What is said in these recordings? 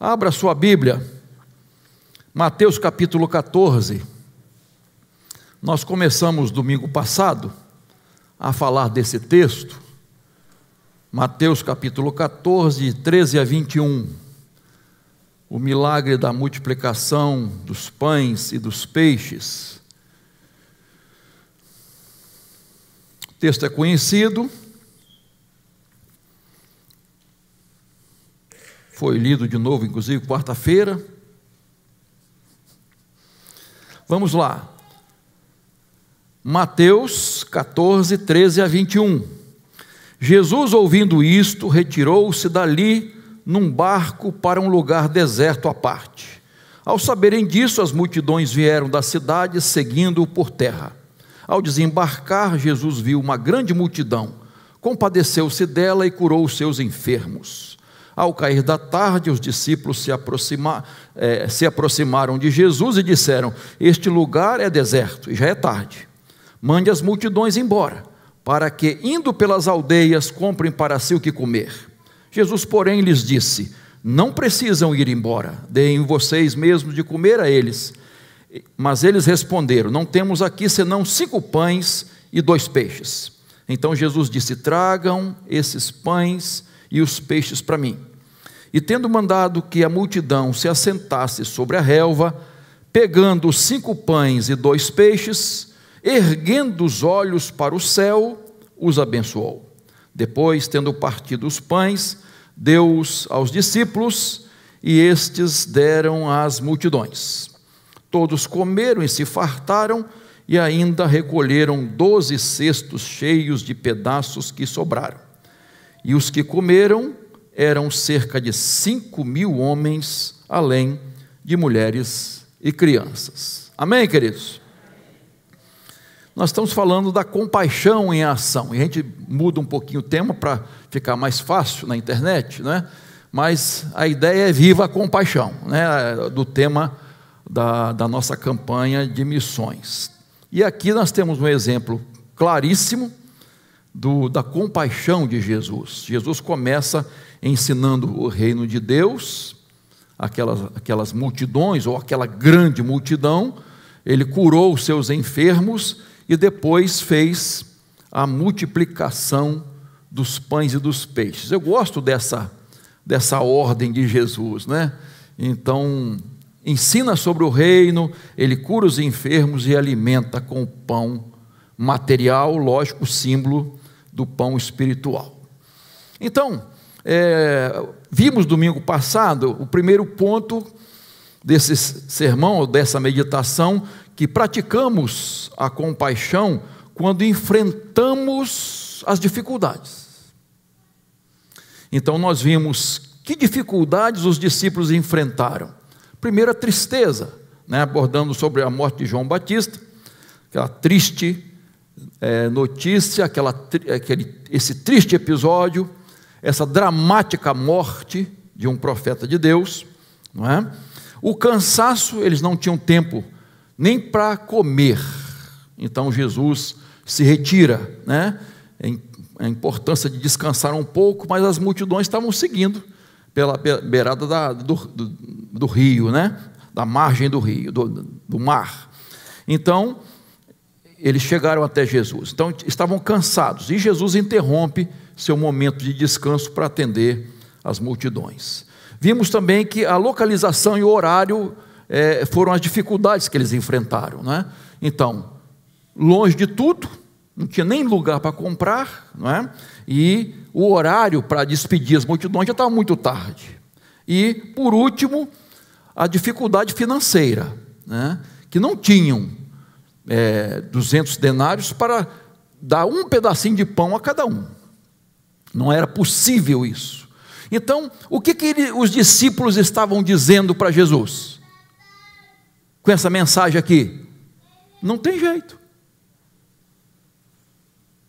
Abra sua Bíblia, Mateus capítulo 14. Nós começamos domingo passado a falar desse texto, Mateus capítulo 14, 13 a 21. O milagre da multiplicação dos pães e dos peixes. O texto é conhecido, Foi lido de novo, inclusive, quarta-feira. Vamos lá. Mateus 14, 13 a 21. Jesus, ouvindo isto, retirou-se dali num barco para um lugar deserto à parte. Ao saberem disso, as multidões vieram da cidade seguindo-o por terra. Ao desembarcar, Jesus viu uma grande multidão, compadeceu-se dela e curou os seus enfermos. Ao cair da tarde, os discípulos se, aproxima, eh, se aproximaram de Jesus e disseram: Este lugar é deserto e já é tarde. Mande as multidões embora, para que, indo pelas aldeias, comprem para si o que comer. Jesus, porém, lhes disse: Não precisam ir embora, deem vocês mesmos de comer a eles. Mas eles responderam: Não temos aqui senão cinco pães e dois peixes. Então Jesus disse: Tragam esses pães e os peixes para mim. E tendo mandado que a multidão se assentasse sobre a relva, pegando cinco pães e dois peixes, erguendo os olhos para o céu, os abençoou. Depois, tendo partido os pães, deu-os aos discípulos e estes deram às multidões. Todos comeram e se fartaram, e ainda recolheram doze cestos cheios de pedaços que sobraram. E os que comeram eram cerca de 5 mil homens, além de mulheres e crianças. Amém, queridos? Nós estamos falando da compaixão em ação, e a gente muda um pouquinho o tema para ficar mais fácil na internet, né? mas a ideia é viva a compaixão, né? do tema da, da nossa campanha de missões. E aqui nós temos um exemplo claríssimo do, da compaixão de Jesus. Jesus começa ensinando o reino de Deus, aquelas, aquelas multidões ou aquela grande multidão, ele curou os seus enfermos e depois fez a multiplicação dos pães e dos peixes. Eu gosto dessa, dessa ordem de Jesus, né? Então, ensina sobre o reino, ele cura os enfermos e alimenta com o pão material, lógico, símbolo do pão espiritual. Então, é, vimos domingo passado o primeiro ponto desse sermão, ou dessa meditação, que praticamos a compaixão quando enfrentamos as dificuldades. Então nós vimos que dificuldades os discípulos enfrentaram. Primeiro, a tristeza, né, abordando sobre a morte de João Batista, aquela triste é, notícia, aquela, aquele, esse triste episódio essa dramática morte de um profeta de Deus, não é? O cansaço, eles não tinham tempo nem para comer. Então Jesus se retira, né? A importância de descansar um pouco, mas as multidões estavam seguindo pela beirada da, do, do, do, rio, né? Da margem do rio, do, do mar. Então eles chegaram até Jesus. Então estavam cansados e Jesus interrompe seu momento de descanso para atender as multidões. Vimos também que a localização e o horário é, foram as dificuldades que eles enfrentaram. Né? Então, longe de tudo, não tinha nem lugar para comprar, não é? e o horário para despedir as multidões já estava muito tarde. E, por último, a dificuldade financeira, né? que não tinham é, 200 denários para dar um pedacinho de pão a cada um. Não era possível isso. Então, o que, que ele, os discípulos estavam dizendo para Jesus? Com essa mensagem aqui? Não tem jeito.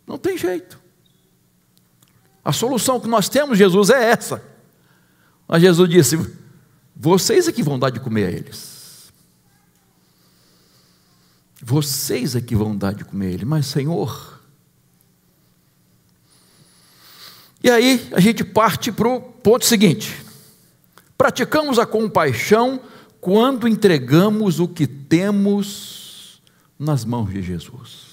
Não tem jeito. A solução que nós temos, Jesus, é essa. Mas Jesus disse: Vocês é que vão dar de comer a eles. Vocês é que vão dar de comer a eles. Mas, Senhor, E aí a gente parte para o ponto seguinte: praticamos a compaixão quando entregamos o que temos nas mãos de Jesus.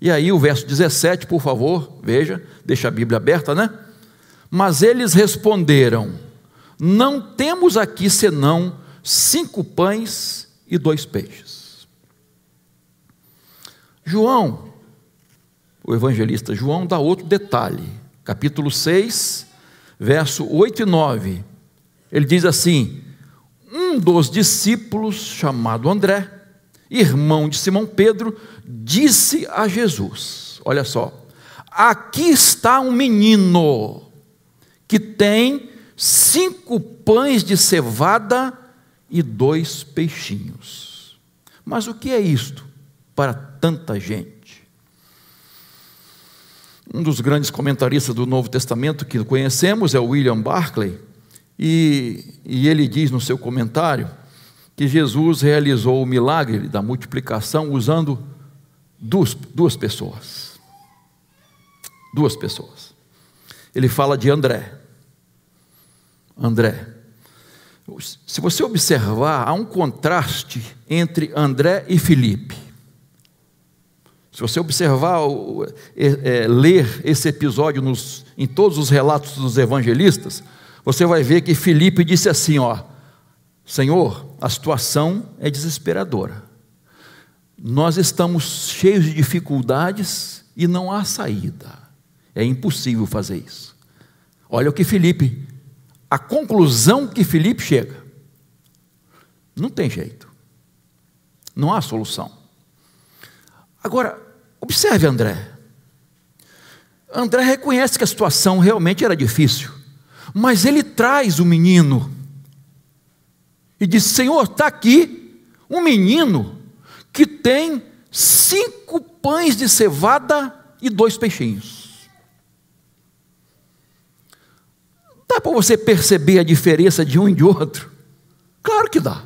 E aí o verso 17, por favor, veja, deixa a Bíblia aberta, né? Mas eles responderam: Não temos aqui senão cinco pães e dois peixes. João o evangelista João dá outro detalhe. Capítulo 6, verso 8 e 9. Ele diz assim: Um dos discípulos, chamado André, irmão de Simão Pedro, disse a Jesus: Olha só, aqui está um menino que tem cinco pães de cevada e dois peixinhos. Mas o que é isto para tanta gente? Um dos grandes comentaristas do Novo Testamento que conhecemos é William Barclay, e, e ele diz no seu comentário que Jesus realizou o milagre da multiplicação usando duas, duas pessoas. Duas pessoas. Ele fala de André. André. Se você observar, há um contraste entre André e Filipe. Se você observar, é, é, ler esse episódio nos, em todos os relatos dos evangelistas, você vai ver que Filipe disse assim: ó, Senhor, a situação é desesperadora. Nós estamos cheios de dificuldades e não há saída. É impossível fazer isso. Olha o que Filipe, a conclusão que Filipe chega. Não tem jeito. Não há solução. Agora, observe André. André reconhece que a situação realmente era difícil, mas ele traz o menino e diz: Senhor, está aqui um menino que tem cinco pães de cevada e dois peixinhos. Dá para você perceber a diferença de um e de outro? Claro que dá.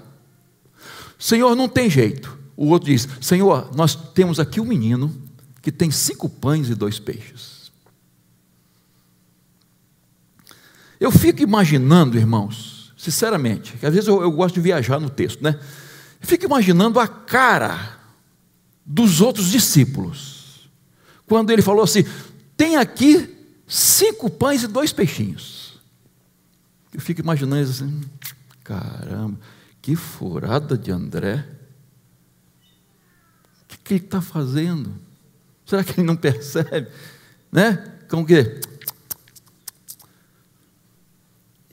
Senhor, não tem jeito o outro diz: Senhor, nós temos aqui um menino que tem cinco pães e dois peixes. Eu fico imaginando, irmãos, sinceramente, que às vezes eu, eu gosto de viajar no texto, né? Eu fico imaginando a cara dos outros discípulos, quando ele falou assim: tem aqui cinco pães e dois peixinhos. Eu fico imaginando assim: caramba, que furada de André que ele está fazendo? Será que ele não percebe? Né? Como que? É?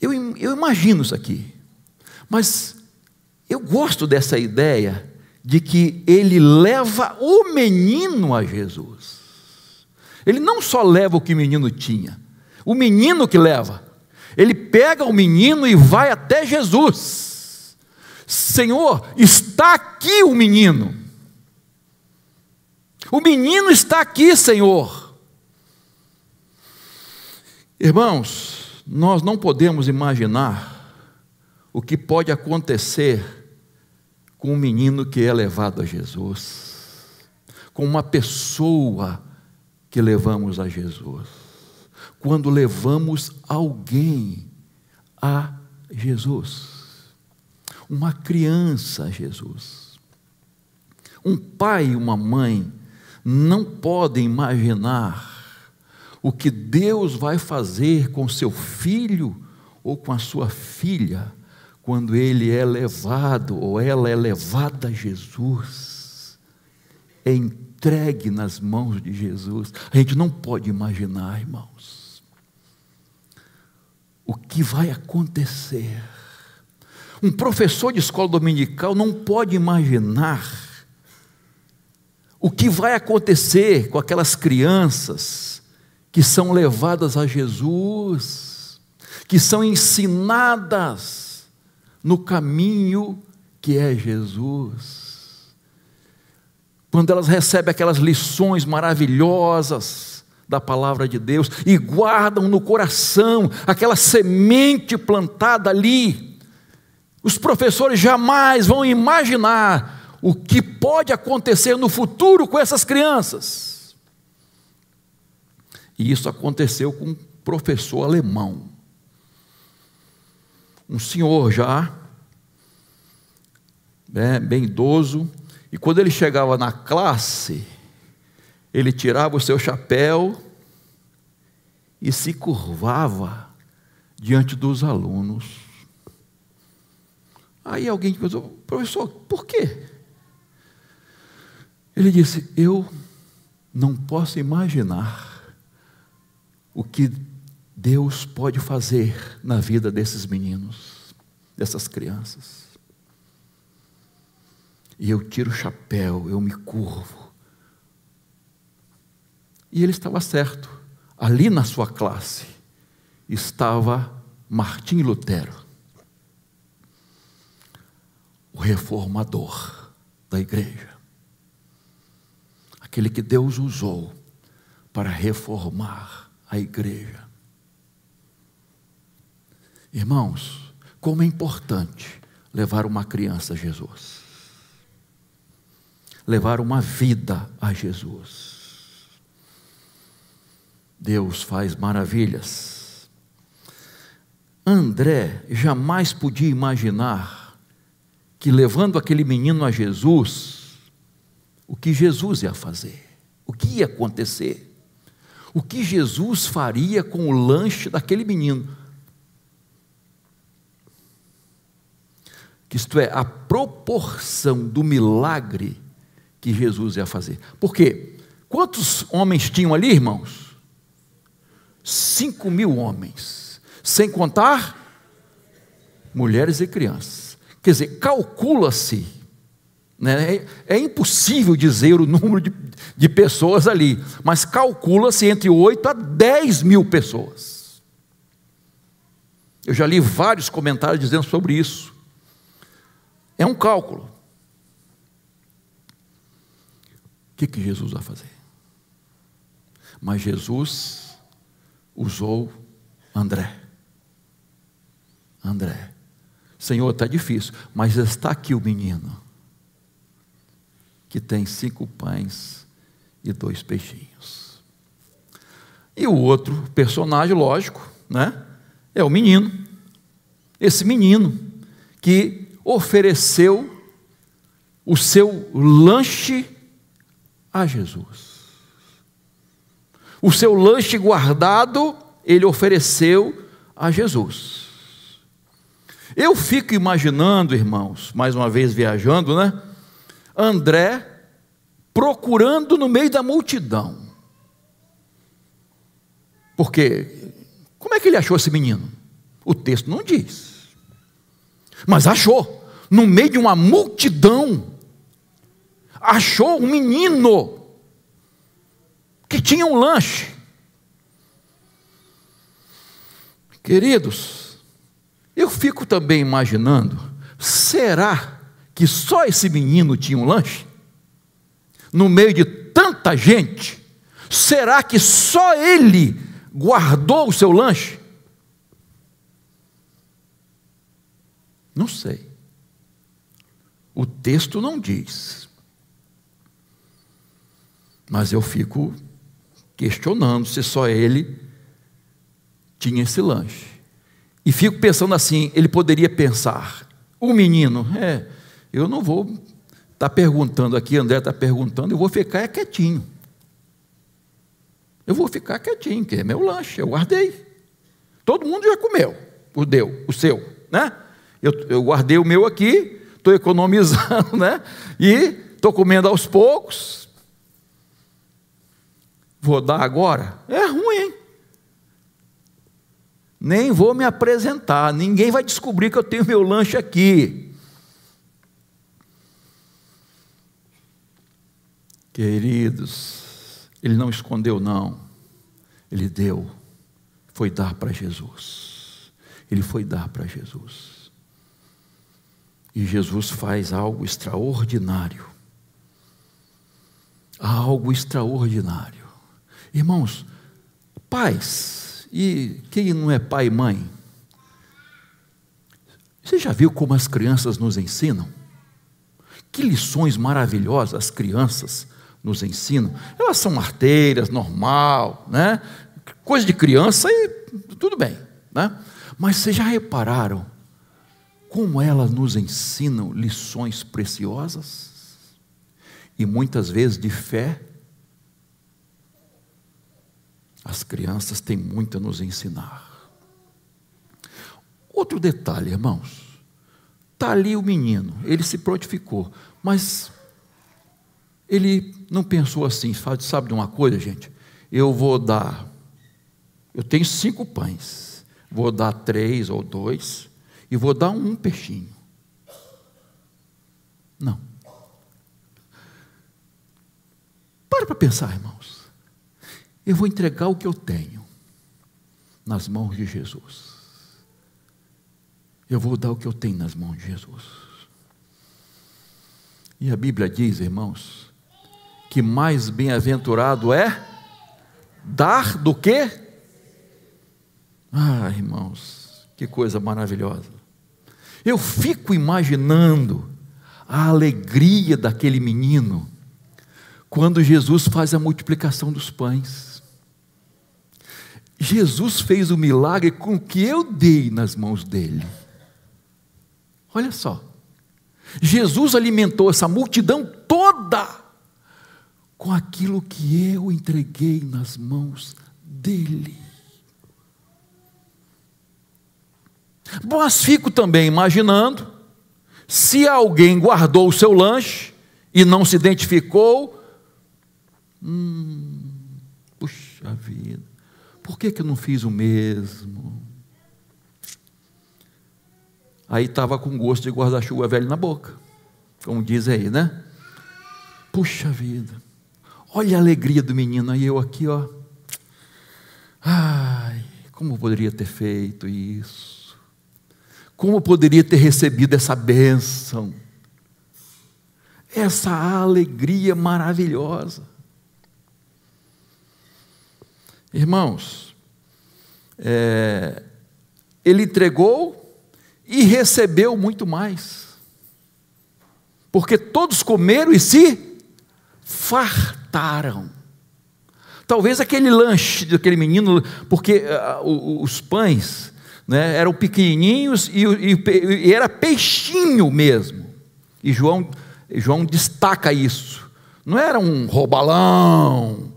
Eu, eu imagino isso aqui. Mas eu gosto dessa ideia de que ele leva o menino a Jesus. Ele não só leva o que o menino tinha, o menino que leva. Ele pega o menino e vai até Jesus. Senhor, está aqui o menino. O menino está aqui, Senhor. Irmãos, nós não podemos imaginar o que pode acontecer com um menino que é levado a Jesus, com uma pessoa que levamos a Jesus, quando levamos alguém a Jesus, uma criança a Jesus, um pai e uma mãe não podem imaginar o que Deus vai fazer com seu filho ou com a sua filha quando ele é levado ou ela é levada a Jesus, é entregue nas mãos de Jesus. A gente não pode imaginar, irmãos, o que vai acontecer. Um professor de escola dominical não pode imaginar o que vai acontecer com aquelas crianças que são levadas a Jesus, que são ensinadas no caminho que é Jesus. Quando elas recebem aquelas lições maravilhosas da palavra de Deus e guardam no coração aquela semente plantada ali, os professores jamais vão imaginar o que pode acontecer no futuro com essas crianças. E isso aconteceu com um professor alemão. Um senhor já, né, bem idoso, e quando ele chegava na classe, ele tirava o seu chapéu e se curvava diante dos alunos. Aí alguém perguntou, professor, por quê? Ele disse: Eu não posso imaginar o que Deus pode fazer na vida desses meninos, dessas crianças. E eu tiro o chapéu, eu me curvo. E ele estava certo. Ali na sua classe estava Martim Lutero, o reformador da igreja aquele que Deus usou para reformar a igreja. Irmãos, como é importante levar uma criança a Jesus, levar uma vida a Jesus. Deus faz maravilhas. André jamais podia imaginar que levando aquele menino a Jesus, o que Jesus ia fazer, o que ia acontecer, o que Jesus faria com o lanche daquele menino. Isto é, a proporção do milagre que Jesus ia fazer. Por quê? Quantos homens tinham ali, irmãos? Cinco mil homens, sem contar mulheres e crianças. Quer dizer, calcula-se né? É, é, impossível dizer o número de, de pessoas ali, mas calcula-se entre 8 a 10 mil pessoas. Eu já li vários comentários dizendo sobre isso. É um cálculo. O que, que Jesus vai fazer? Mas Jesus usou André. André, Senhor, está difícil, mas está aqui o menino que tem cinco pães e dois peixinhos. E o outro personagem, lógico, né, é o menino. Esse menino que ofereceu o seu lanche a Jesus. O seu lanche guardado, ele ofereceu a Jesus. Eu fico imaginando, irmãos, mais uma vez viajando, né? André procurando no meio da multidão. Porque como é que ele achou esse menino? O texto não diz. Mas achou, no meio de uma multidão, achou um menino que tinha um lanche. Queridos, eu fico também imaginando, será que só esse menino tinha um lanche? No meio de tanta gente, será que só ele guardou o seu lanche? Não sei. O texto não diz. Mas eu fico questionando se só ele tinha esse lanche. E fico pensando assim: ele poderia pensar, o menino, é eu não vou estar tá perguntando aqui, André está perguntando, eu vou ficar quietinho. Eu vou ficar quietinho, que é meu lanche, eu guardei. Todo mundo já comeu, o deu, o seu, né? Eu, eu guardei o meu aqui, estou economizando, né? E estou comendo aos poucos. Vou dar agora? É ruim. Hein? Nem vou me apresentar, ninguém vai descobrir que eu tenho meu lanche aqui. Queridos, ele não escondeu, não. Ele deu. Foi dar para Jesus. Ele foi dar para Jesus. E Jesus faz algo extraordinário. Algo extraordinário. Irmãos, pais, e quem não é pai e mãe? Você já viu como as crianças nos ensinam? Que lições maravilhosas as crianças nos ensinam, elas são arteiras, normal, né? coisa de criança e tudo bem. Né? Mas vocês já repararam como elas nos ensinam lições preciosas? E muitas vezes de fé. As crianças têm muito a nos ensinar. Outro detalhe, irmãos. Está ali o menino, ele se prontificou, mas ele não pensou assim, sabe, sabe de uma coisa, gente? Eu vou dar, eu tenho cinco pães, vou dar três ou dois, e vou dar um peixinho. Não. Para para pensar, irmãos. Eu vou entregar o que eu tenho nas mãos de Jesus. Eu vou dar o que eu tenho nas mãos de Jesus. E a Bíblia diz, irmãos, que mais bem-aventurado é dar do que? Ah, irmãos, que coisa maravilhosa. Eu fico imaginando a alegria daquele menino quando Jesus faz a multiplicação dos pães. Jesus fez o milagre com o que eu dei nas mãos dele. Olha só. Jesus alimentou essa multidão toda com aquilo que eu entreguei nas mãos dele. Mas fico também imaginando se alguém guardou o seu lanche e não se identificou. Hum, puxa vida, por que, que eu não fiz o mesmo? Aí estava com gosto de guarda-chuva velho na boca, como diz aí, né? Puxa vida. Olha a alegria do menino, e eu aqui, ó. Ai, como poderia ter feito isso? Como poderia ter recebido essa bênção? Essa alegria maravilhosa. Irmãos, é, ele entregou e recebeu muito mais. Porque todos comeram e se fartaram mataram. Talvez aquele lanche daquele menino, porque uh, os pães né, eram pequenininhos e, e, e, era peixinho mesmo. E João, João destaca isso. Não era um roubalão,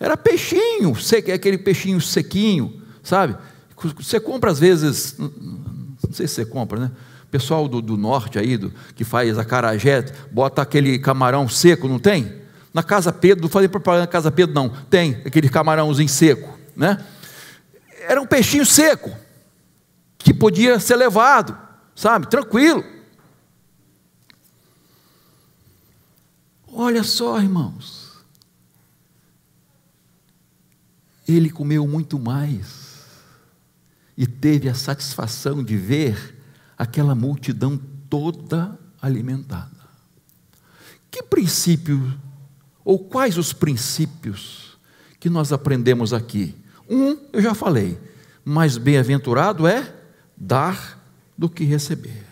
era peixinho, aquele peixinho sequinho, sabe? Você compra às vezes, não sei se você compra, né? pessoal do, do norte aí, do, que faz a acarajé, bota aquele camarão seco, não tem? na Casa Pedro, não falei propaganda na Casa Pedro, não, tem aquele camarãozinho seco, né? Era um peixinho seco, que podia ser levado, sabe, tranquilo. Olha só, irmãos, ele comeu muito mais e teve a satisfação de ver aquela multidão toda alimentada. Que princípio ou quais os princípios que nós aprendemos aqui? Um, eu já falei, mais bem-aventurado é dar do que receber.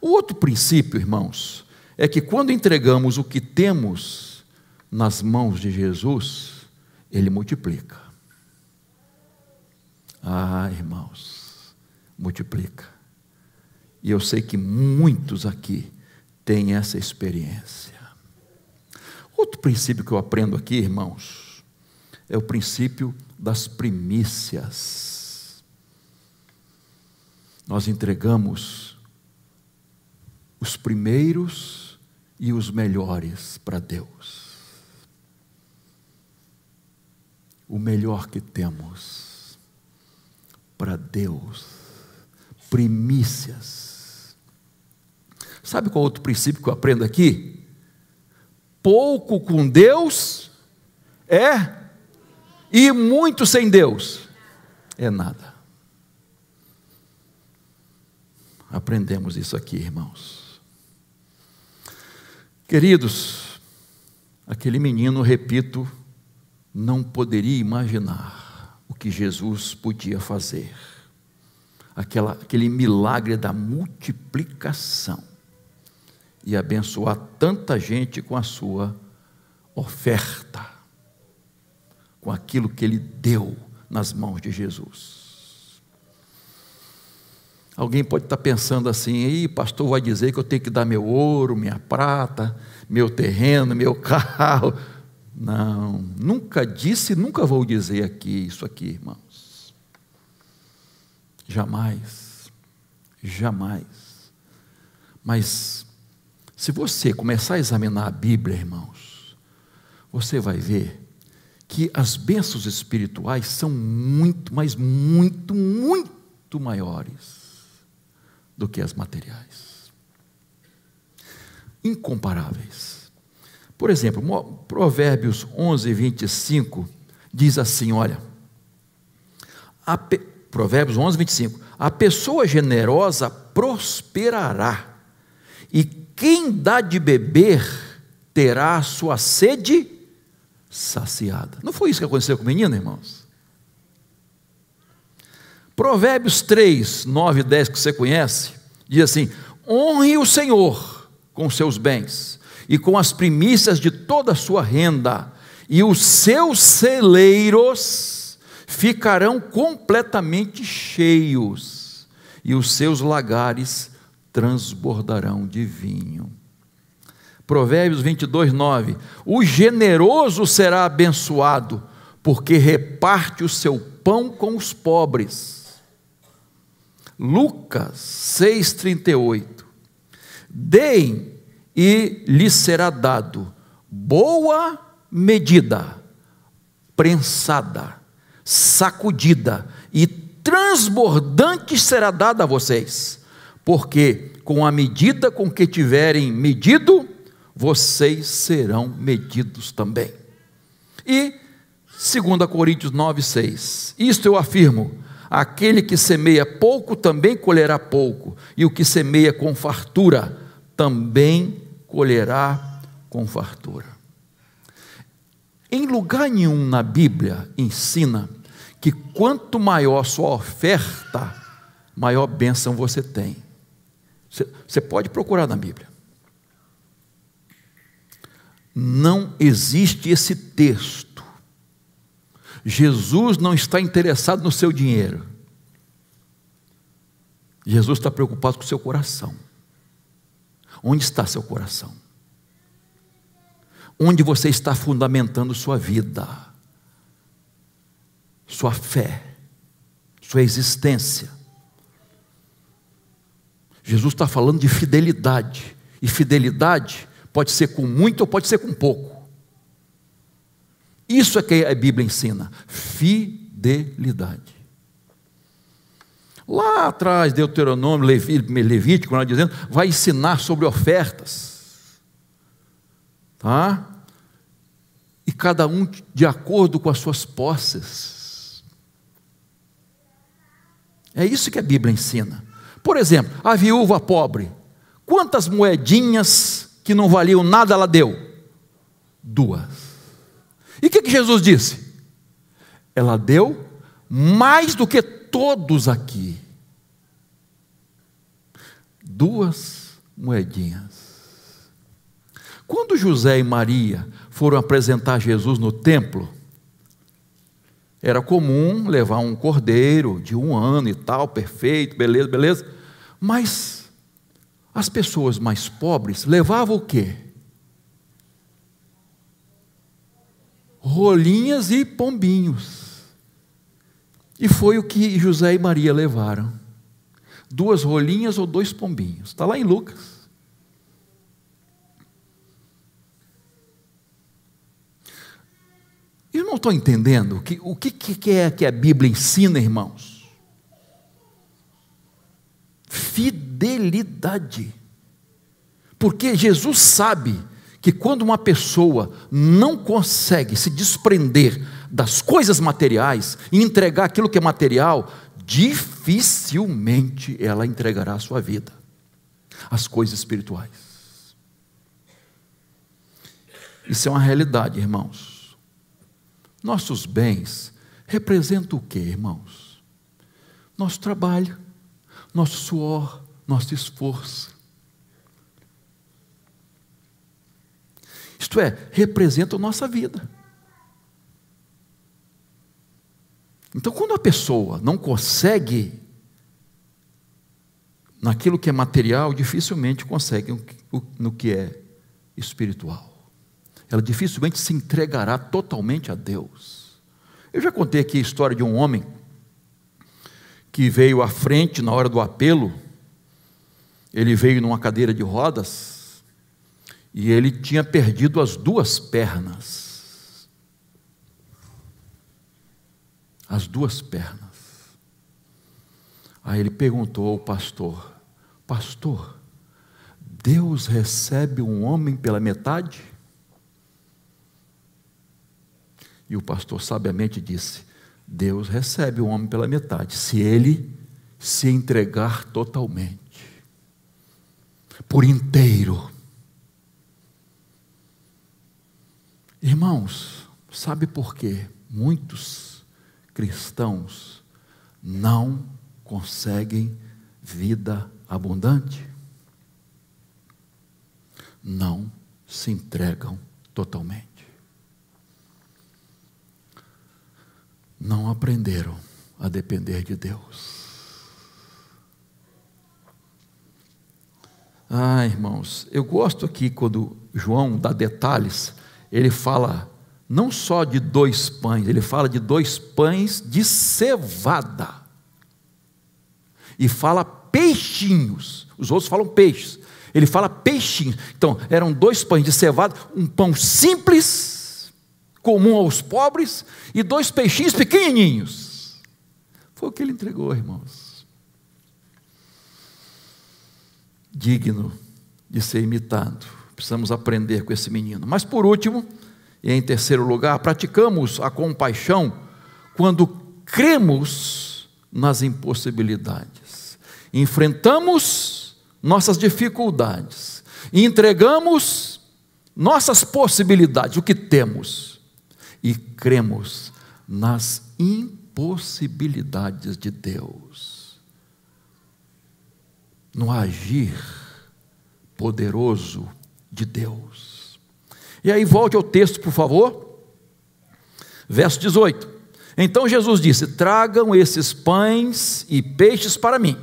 O outro princípio, irmãos, é que quando entregamos o que temos nas mãos de Jesus, ele multiplica. Ah, irmãos, multiplica. E eu sei que muitos aqui têm essa experiência. Outro princípio que eu aprendo aqui, irmãos, é o princípio das primícias. Nós entregamos os primeiros e os melhores para Deus. O melhor que temos para Deus. Primícias. Sabe qual outro princípio que eu aprendo aqui? pouco com Deus é e muito sem Deus é nada. Aprendemos isso aqui, irmãos. Queridos, aquele menino, repito, não poderia imaginar o que Jesus podia fazer. Aquela, aquele milagre da multiplicação e abençoar tanta gente com a sua oferta, com aquilo que ele deu nas mãos de Jesus. Alguém pode estar pensando assim: aí, pastor vai dizer que eu tenho que dar meu ouro, minha prata, meu terreno, meu carro". Não, nunca disse, nunca vou dizer aqui isso aqui, irmãos. Jamais. Jamais. Mas se você começar a examinar a Bíblia, irmãos, você vai ver que as bênçãos espirituais são muito, mas muito, muito maiores do que as materiais. Incomparáveis. Por exemplo, Provérbios 11, 25 diz assim: olha, pe... Provérbios 11, 25: a pessoa generosa prosperará, e quem dá de beber terá a sua sede saciada. Não foi isso que aconteceu com o menino, irmãos? Provérbios 3, 9 e 10, que você conhece, diz assim: honre o Senhor com seus bens e com as primícias de toda a sua renda, e os seus celeiros ficarão completamente cheios, e os seus lagares transbordarão de vinho. Provérbios 22, 9: O generoso será abençoado, porque reparte o seu pão com os pobres. Lucas 6, 38: Deem e lhes será dado boa medida, prensada, sacudida e transbordante será dada a vocês porque com a medida com que tiverem medido, vocês serão medidos também. E 2 Coríntios 9, 6: Isto eu afirmo: aquele que semeia pouco também colherá pouco, e o que semeia com fartura também colherá com fartura. Em lugar nenhum na Bíblia ensina que quanto maior sua oferta, maior bênção você tem. Você pode procurar na Bíblia. Não existe esse texto. Jesus não está interessado no seu dinheiro. Jesus está preocupado com o seu coração. Onde está seu coração? Onde você está fundamentando sua vida, sua fé, sua existência? Jesus está falando de fidelidade. E fidelidade pode ser com muito ou pode ser com pouco. Isso é que a Bíblia ensina: fidelidade. Lá atrás, Deuteronômio, Levítico, lá né, dizendo, vai ensinar sobre ofertas. Tá? E cada um de acordo com as suas posses. É isso que a Bíblia ensina. Por exemplo, a viúva pobre, quantas moedinhas que não valiam nada ela deu? Duas. E o que, que Jesus disse? Ela deu mais do que todos aqui. Duas moedinhas. Quando José e Maria foram apresentar Jesus no templo, era comum levar um cordeiro de um ano e tal, perfeito, beleza, beleza. Mas as pessoas mais pobres levavam o quê? Rolinhas e pombinhos. E foi o que José e Maria levaram. Duas rolinhas ou dois pombinhos. Está lá em Lucas. não estou entendendo. O, que, o que, é que a Bíblia ensina, irmãos? Fidelidade. Porque Jesus sabe que quando uma pessoa não consegue se desprender das coisas materiais e entregar aquilo que é material, dificilmente ela entregará a sua vida às coisas espirituais. Isso é uma realidade, irmãos. Nossos bens representam o que, irmãos? Nosso trabalho, nosso suor, nosso esforço. Isto é, representam nossa vida. Então, quando a pessoa não consegue naquilo que é material, dificilmente consegue no que é espiritual ela dificilmente se entregará totalmente a Deus. Eu já contei aqui a história de um homem que veio à frente na hora do apelo. Ele veio numa cadeira de rodas e ele tinha perdido as duas pernas. As duas pernas. Aí ele perguntou ao pastor: Pastor, Deus recebe um homem pela metade? E o pastor sabiamente disse: Deus recebe o homem pela metade, se ele se entregar totalmente, por inteiro. Irmãos, sabe por quê? Muitos cristãos não conseguem vida abundante. Não se entregam totalmente. não aprenderam a depender de Deus. Ah, irmãos, eu gosto aqui quando João dá detalhes, ele fala não só de dois pães, ele fala de dois pães de cevada. E fala peixinhos. Os outros falam peixes. Ele fala peixinhos. Então, eram dois pães de cevada, um pão simples comum aos pobres e dois peixinhos pequenininhos. Foi o que ele entregou, irmãos. Digno de ser imitado. Precisamos aprender com esse menino. Mas por último, e em terceiro lugar, praticamos a compaixão quando cremos nas impossibilidades. Enfrentamos nossas dificuldades, entregamos nossas possibilidades, o que temos e cremos nas impossibilidades de Deus, no agir poderoso de Deus. E aí, volte ao texto, por favor, verso 18. Então Jesus disse: Tragam esses pães e peixes para mim.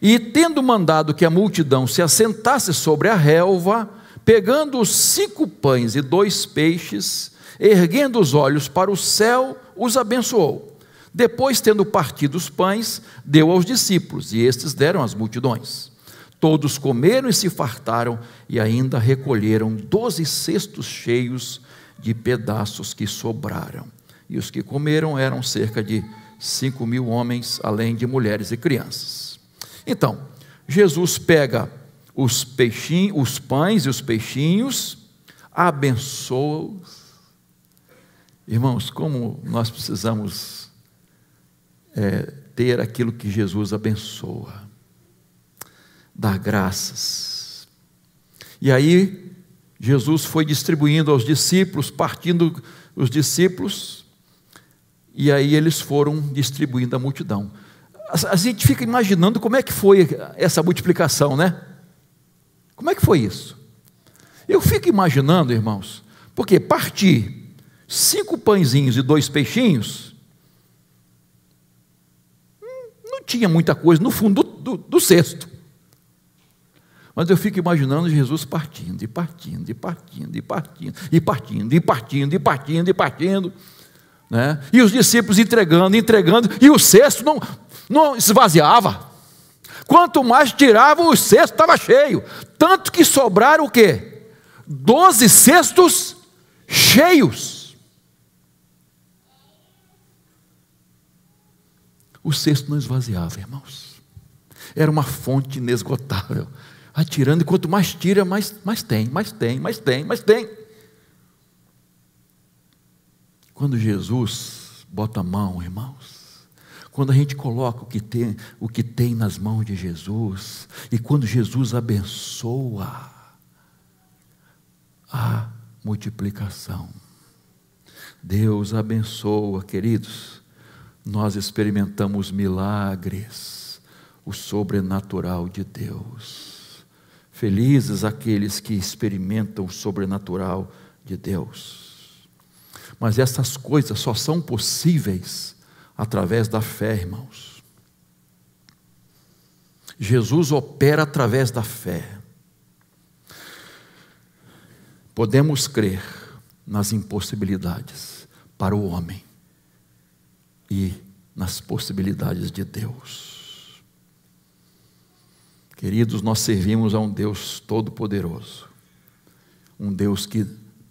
E tendo mandado que a multidão se assentasse sobre a relva, pegando os cinco pães e dois peixes, erguendo os olhos para o céu, os abençoou. Depois, tendo partido os pães, deu aos discípulos, e estes deram às multidões. Todos comeram e se fartaram, e ainda recolheram doze cestos cheios de pedaços que sobraram. E os que comeram eram cerca de cinco mil homens, além de mulheres e crianças. Então, Jesus pega os peixinhos, os pães e os peixinhos, abençoa-os Irmãos, como nós precisamos é, ter aquilo que Jesus abençoa, dar graças. E aí, Jesus foi distribuindo aos discípulos, partindo os discípulos, e aí eles foram distribuindo a multidão. A gente fica imaginando como é que foi essa multiplicação, né? Como é que foi isso? Eu fico imaginando, irmãos, porque partir cinco pãezinhos e dois peixinhos, hum, não tinha muita coisa no fundo do, do, do cesto. Mas eu fico imaginando Jesus partindo, e partindo, e partindo, e partindo, e partindo, e partindo, e partindo, e partindo. Né? E os discípulos entregando, entregando, e o cesto não, não esvaziava. Quanto mais tiravam, o cesto estava cheio. Tanto que sobraram o quê? Doze cestos cheios. O cesto não esvaziava, irmãos. Era uma fonte inesgotável. Atirando, e quanto mais tira, mais, mais tem, mais tem, mais tem, mais tem. Quando Jesus bota a mão, irmãos, quando a gente coloca o que tem, o que tem nas mãos de Jesus, e quando Jesus abençoa, a multiplicação. Deus abençoa, queridos nós experimentamos milagres, o sobrenatural de Deus. Felizes aqueles que experimentam o sobrenatural de Deus. Mas essas coisas só são possíveis através da fé, irmãos. Jesus opera através da fé. Podemos crer nas impossibilidades para o homem e nas possibilidades de Deus. Queridos, nós servimos a um Deus todo-poderoso, um Deus que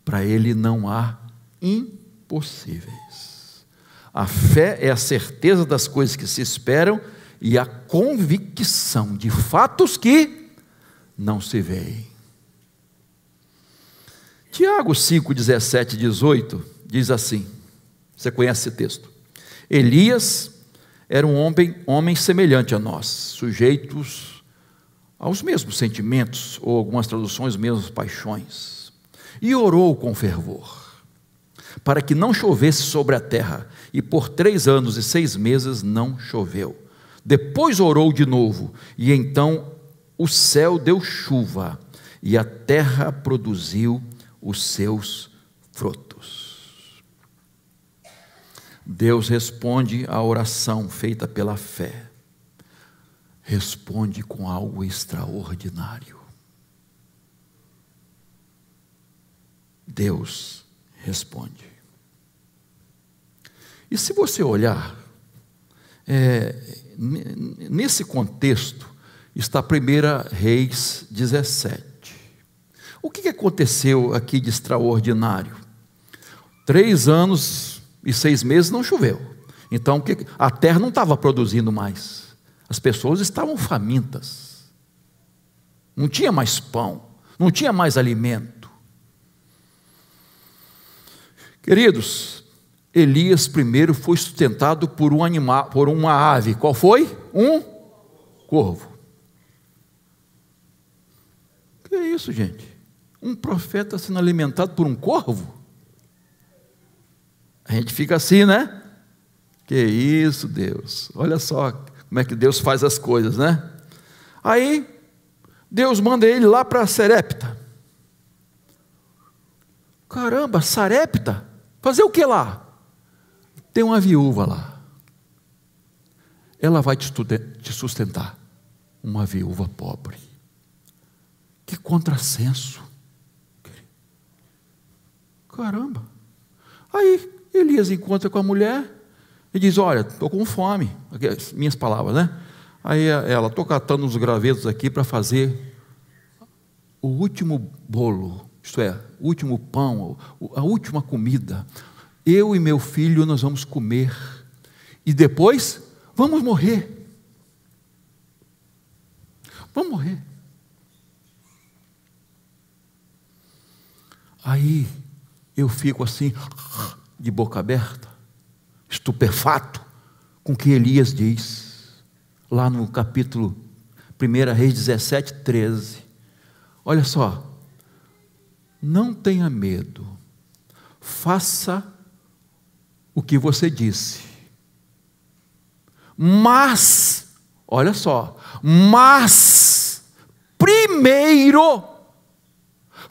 para Ele não há impossíveis. A fé é a certeza das coisas que se esperam e a convicção de fatos que não se veem. Tiago 5, 17 e 18 diz assim: você conhece esse texto? Elias era um homem, homem semelhante a nós, sujeitos aos mesmos sentimentos, ou algumas traduções, mesmas paixões. E orou com fervor, para que não chovesse sobre a terra, e por três anos e seis meses não choveu. Depois orou de novo, e então o céu deu chuva, e a terra produziu os seus frutos. Deus responde à oração feita pela fé. Responde com algo extraordinário. Deus responde. E se você olhar, é, nesse contexto está 1 Reis 17. O que aconteceu aqui de extraordinário? Três anos e seis meses não choveu. Então a terra não estava produzindo mais. As pessoas estavam famintas. Não tinha mais pão, não tinha mais alimento. Queridos, Elias primeiro foi sustentado por um animal, por uma ave. Qual foi? Um corvo. Que é isso, gente? Um profeta sendo alimentado por um corvo? A gente fica assim, né? Que isso, Deus. Olha só como é que Deus faz as coisas, né? Aí, Deus manda ele lá para Serepta. Caramba, Sarepta? Fazer o que lá? Tem uma viúva lá. Ela vai te sustentar. Uma viúva pobre. Que contrassenso. Caramba. Aí, Elias encontra com a mulher e diz: Olha, estou com fome. Minhas palavras, né? Aí eh, ela, estou catando uns gravetos aqui para fazer o último bolo, isto é, o último pão, a última comida. Eu e meu filho nós vamos comer e depois vamos morrer. Vamos morrer. Aí eu fico assim, de boca aberta, estupefato com o que Elias diz, lá no capítulo 1 Reis 17, 13. Olha só, não tenha medo, faça o que você disse, mas, olha só, mas, primeiro,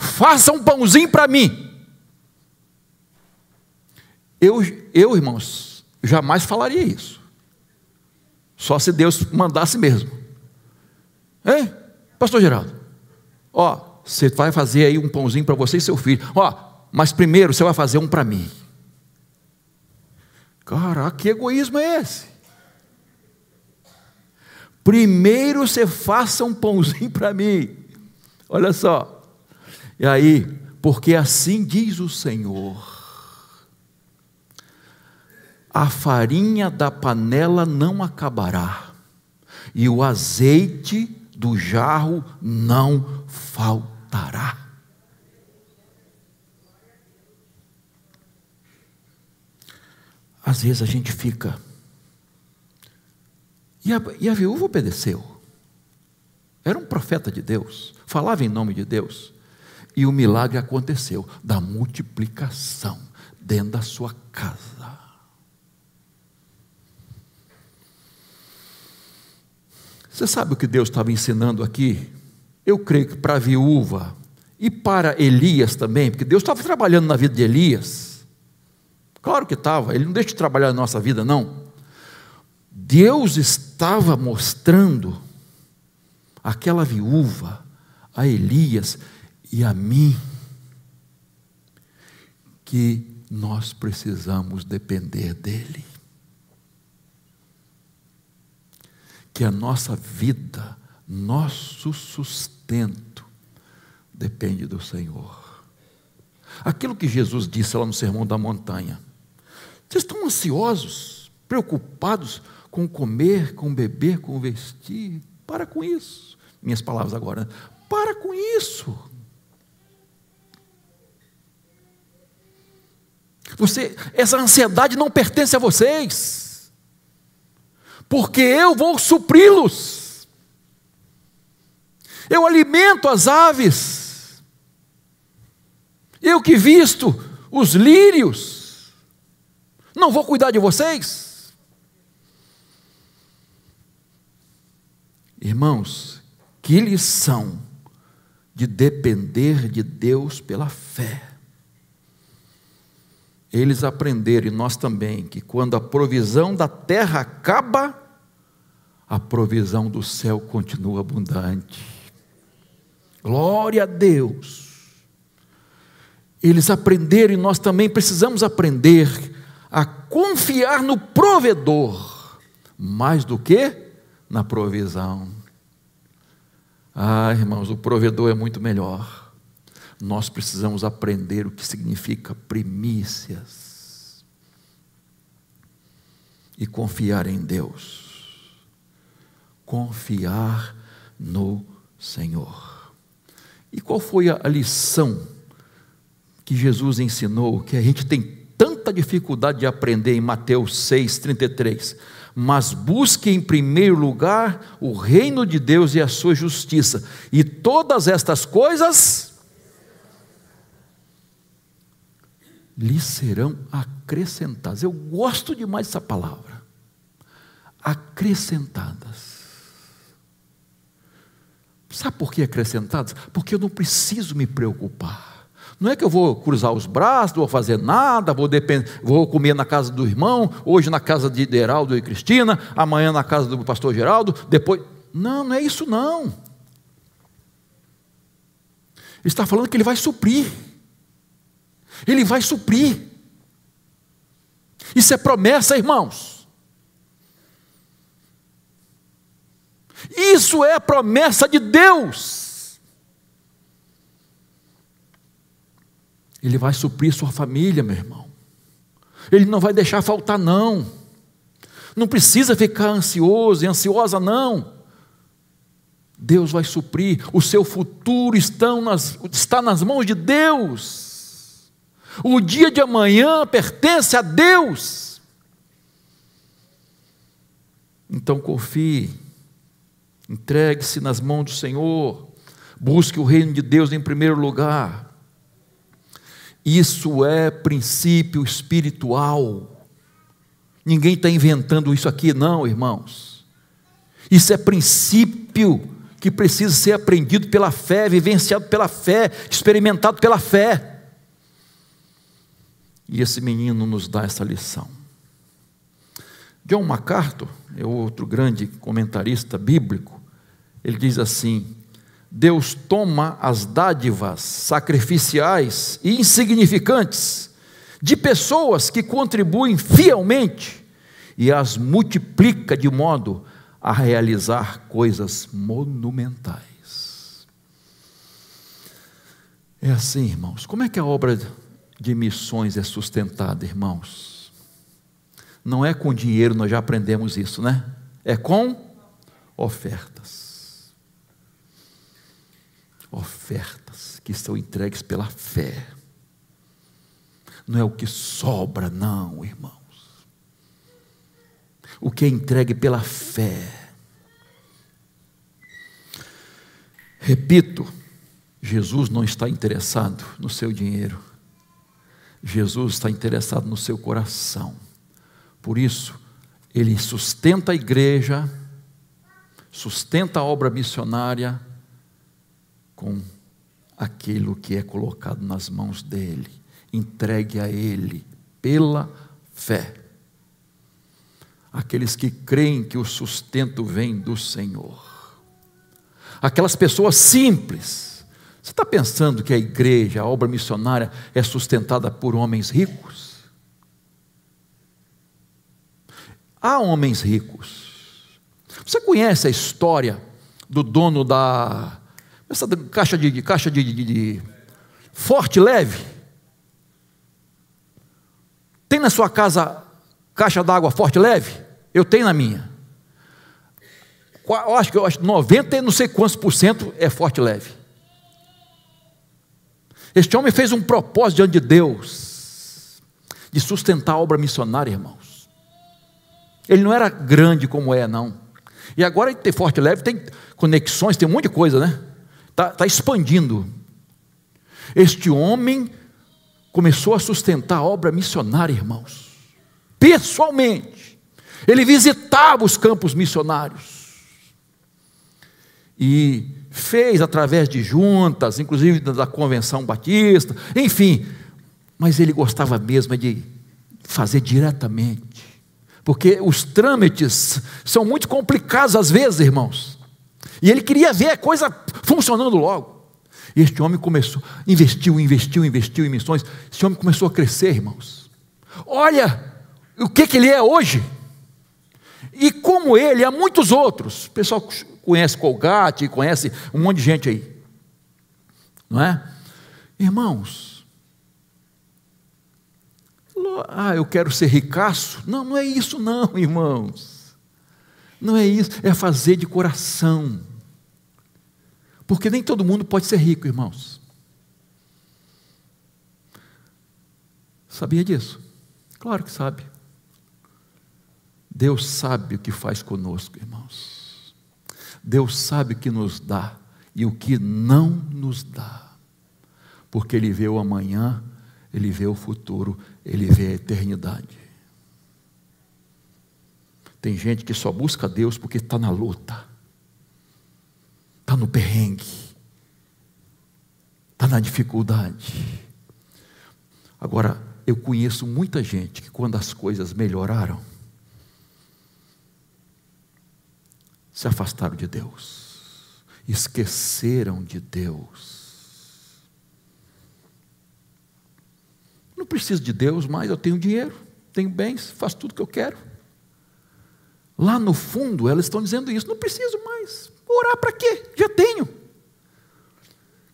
faça um pãozinho para mim. Eu, eu, irmãos, jamais falaria isso. Só se Deus mandasse mesmo. Hein? Pastor Geraldo, ó, você vai fazer aí um pãozinho para você e seu filho. Ó, mas primeiro você vai fazer um para mim. Caraca, que egoísmo é esse? Primeiro você faça um pãozinho para mim. Olha só. E aí, porque assim diz o Senhor a farinha da panela não acabará, e o azeite do jarro não faltará. Às vezes a gente fica. E a, e a viúva obedeceu. Era um profeta de Deus, falava em nome de Deus. E o milagre aconteceu da multiplicação dentro da sua casa. Você sabe o que Deus estava ensinando aqui? Eu creio que para a viúva e para Elias também, porque Deus estava trabalhando na vida de Elias. Claro que estava, ele não deixa de trabalhar na nossa vida, não. Deus estava mostrando aquela viúva a Elias e a mim que nós precisamos depender dele. que a nossa vida, nosso sustento, depende do Senhor. Aquilo que Jesus disse lá no Sermão da Montanha: vocês estão ansiosos, preocupados com comer, com beber, com vestir? Para com isso. Minhas palavras agora, para com isso. Você, essa ansiedade não pertence a vocês porque eu vou supri-los. Eu alimento as aves, eu que visto os lírios, não vou cuidar de vocês. Irmãos, que lição de depender de Deus pela fé eles aprenderam, e nós também, que quando a provisão da terra acaba, a provisão do céu continua abundante. Glória a Deus. Eles aprenderam, e nós também precisamos aprender a confiar no provedor, mais do que na provisão. Ah, irmãos, o provedor é muito melhor nós precisamos aprender o que significa primícias e confiar em Deus. Confiar no Senhor. E qual foi a lição que Jesus ensinou que a gente tem tanta dificuldade de aprender em Mateus 6:33? mas busque em primeiro lugar o reino de Deus e a sua justiça, e todas estas coisas lhe serão acrescentadas. Eu gosto demais dessa palavra. Acrescentadas. Sabe por que acrescentadas? Porque eu não preciso me preocupar. Não é que eu vou cruzar os braços, não vou fazer nada, vou, depend... vou comer na casa do irmão, hoje na casa de Geraldo e Cristina, amanhã na casa do pastor Geraldo, depois. Não, não é isso não. Ele está falando que ele vai suprir. Ele vai suprir. Isso é promessa, irmãos. Isso é promessa de Deus. Ele vai suprir sua família, meu irmão. Ele não vai deixar faltar, não. Não precisa ficar ansioso e ansiosa, não. Deus vai suprir. O seu futuro está nas, está nas mãos de Deus. O dia de amanhã pertence a Deus. Então confie, entregue-se nas mãos do Senhor, busque o reino de Deus em primeiro lugar. Isso é princípio espiritual. Ninguém está inventando isso aqui, não, irmãos. Isso é princípio que precisa ser aprendido pela fé, vivenciado pela fé, experimentado pela fé. E esse menino nos dá essa lição. John MacArthur é outro grande comentarista bíblico. Ele diz assim: Deus toma as dádivas sacrificiais e insignificantes de pessoas que contribuem fielmente e as multiplica de modo a realizar coisas monumentais. É assim, irmãos. Como é que é a obra de missões é sustentada, irmãos. Não é com dinheiro, nós já aprendemos isso, né? É com ofertas. Ofertas que são entregues pela fé. Não é o que sobra, não, irmãos. O que é entregue pela fé. Repito, Jesus não está interessado no seu dinheiro. Jesus está interessado no seu coração. Por isso, ele sustenta a igreja, sustenta a obra missionária com aquilo que é colocado nas mãos dele, entregue a ele pela fé. Aqueles que creem que o sustento vem do Senhor. Aquelas pessoas simples você está pensando que a igreja, a obra missionária, é sustentada por homens ricos? Há homens ricos. Você conhece a história do dono da essa caixa de, de caixa de, de, de forte leve? Tem na sua casa caixa d'água forte leve? Eu tenho na minha. Eu acho que eu acho 90 e não sei quantos por cento é forte leve. Este homem fez um propósito diante de Deus de sustentar a obra missionária, irmãos. Ele não era grande como é, não. E agora tem forte leve, tem conexões, tem um monte de coisa, né? Está tá expandindo. Este homem começou a sustentar a obra missionária, irmãos. Pessoalmente. Ele visitava os campos missionários. E fez através de juntas, inclusive da Convenção Batista, enfim. Mas ele gostava mesmo de fazer diretamente, porque os trâmites são muito complicados às vezes, irmãos. E ele queria ver a coisa funcionando logo. Este homem começou, investiu, investiu, investiu em missões. Este homem começou a crescer, irmãos. Olha o que, que ele é hoje. E como ele, há muitos outros. O pessoal conhece Colgate, conhece um monte de gente aí. Não é? Irmãos, ah, eu quero ser ricaço. Não, não é isso, não, irmãos. Não é isso, é fazer de coração. Porque nem todo mundo pode ser rico, irmãos. Sabia disso? Claro que sabe. Deus sabe o que faz conosco, irmãos. Deus sabe o que nos dá e o que não nos dá, porque Ele vê o amanhã, Ele vê o futuro, Ele vê a eternidade. Tem gente que só busca Deus porque está na luta, está no perrengue, está na dificuldade. Agora, eu conheço muita gente que, quando as coisas melhoraram, se afastaram de Deus, esqueceram de Deus. Não preciso de Deus mais, eu tenho dinheiro, tenho bens, faço tudo o que eu quero. Lá no fundo, elas estão dizendo isso: não preciso mais, orar para quê? Já tenho.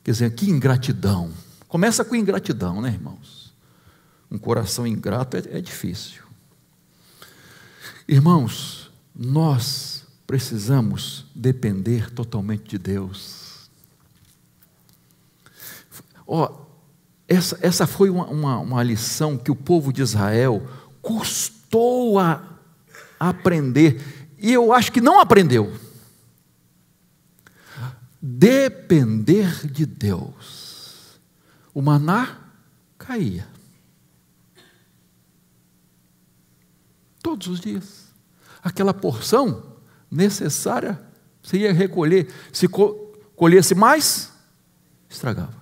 Quer dizer, que ingratidão. Começa com ingratidão, né, irmãos? Um coração ingrato é, é difícil. Irmãos, nós precisamos depender totalmente de Deus. Ó, essa, essa foi uma, uma, uma, lição que o povo de Israel custou a aprender, e eu acho que não aprendeu. Depender de Deus. O maná caía. Todos os dias. Aquela porção necessária, você ia recolher. Se colhesse mais, estragava.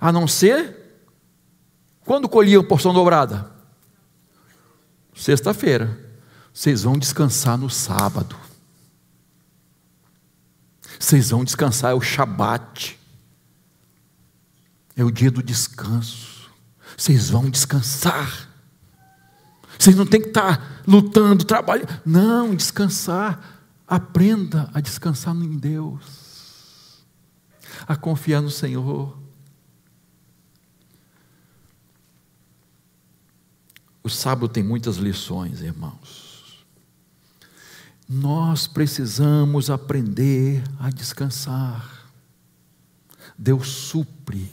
A não ser quando colhiam porção dobrada? Sexta-feira. Vocês vão descansar no sábado. Vocês vão descansar, é o Shabat. É o dia do descanso. Vocês vão descansar. Vocês não têm que estar lutando, trabalhando. Não, descansar. Aprenda a descansar em Deus, a confiar no Senhor. O sábado tem muitas lições, irmãos. Nós precisamos aprender a descansar. Deus supre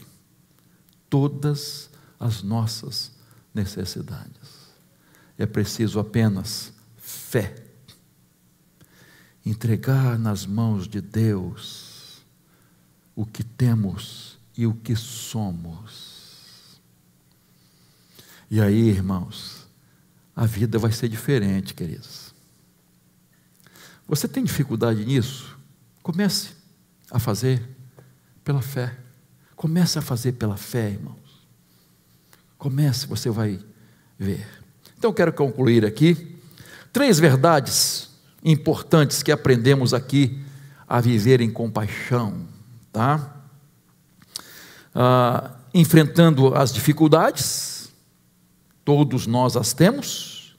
todas as nossas necessidades. É preciso apenas fé. Entregar nas mãos de Deus o que temos e o que somos. E aí, irmãos, a vida vai ser diferente, queridos. Você tem dificuldade nisso? Comece a fazer pela fé. Comece a fazer pela fé, irmãos. Comece, você vai ver. Então eu quero concluir aqui três verdades importantes que aprendemos aqui a viver em compaixão, tá? Ah, enfrentando as dificuldades, todos nós as temos,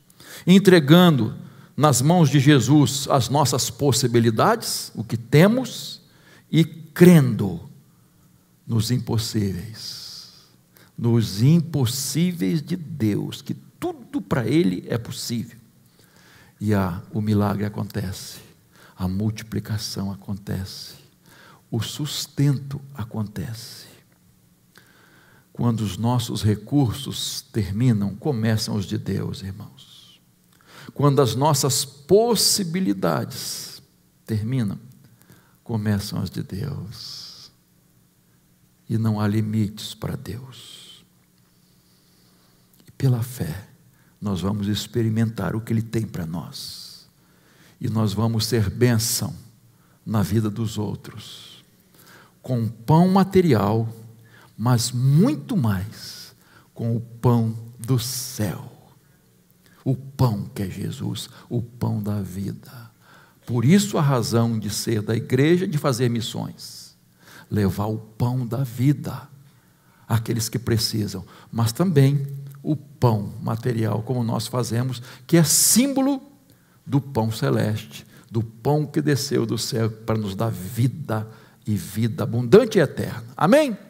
entregando nas mãos de Jesus as nossas possibilidades, o que temos, e crendo nos impossíveis, nos impossíveis de Deus, que tudo para ele é possível. E a, o milagre acontece, a multiplicação acontece, o sustento acontece. Quando os nossos recursos terminam, começam os de Deus, irmãos. Quando as nossas possibilidades terminam, começam as de Deus. E não há limites para Deus. E pela fé, nós vamos experimentar o que Ele tem para nós. E nós vamos ser bênção na vida dos outros, com pão material, mas muito mais com o pão do céu. O pão que é Jesus, o pão da vida. Por isso a razão de ser da igreja de fazer missões, levar o pão da vida àqueles que precisam, mas também o pão material, como nós fazemos, que é símbolo do pão celeste, do pão que desceu do céu para nos dar vida e vida abundante e eterna. Amém?